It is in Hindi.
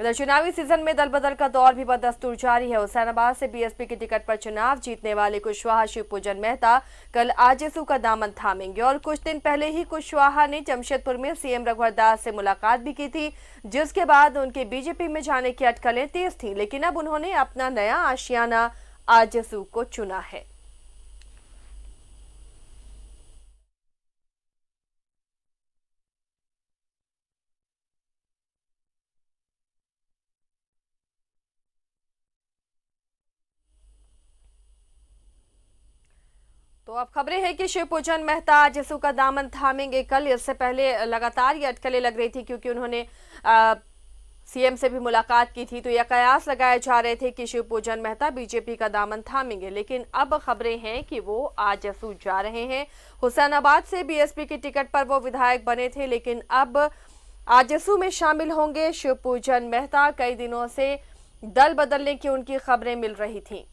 इधर चुनावी सीजन में दल बदल का दौर भी बदस्तूर जारी है हुसैनाबाद से बीएसपी की टिकट पर चुनाव जीतने वाले कुशवाहा शिव पूजन मेहता कल आजसू का दामन थामेंगे और कुछ दिन पहले ही कुशवाहा ने जमशेदपुर में सीएम रघुवर दास से मुलाकात भी की थी जिसके बाद उनके बीजेपी में जाने की अटकलें तेज थी लेकिन अब उन्होंने अपना नया आशियाना आजसू को चुना है तो अब खबरें हैं कि शिव पूजन मेहता जसू का दामन थामेंगे कल इससे पहले लगातार ये अटकलें लग रही थी क्योंकि उन्होंने सीएम से भी मुलाकात की थी तो यह कयास लगाए जा रहे थे कि शिव पूजन मेहता बीजेपी का दामन थामेंगे लेकिन अब खबरें हैं कि वो आज जसू जा रहे हैं हुसैनाबाद से बीएसपी की टिकट पर वो विधायक बने थे लेकिन अब आजसू में शामिल होंगे शिवपूजन मेहता कई दिनों से दल बदलने की उनकी खबरें मिल रही थी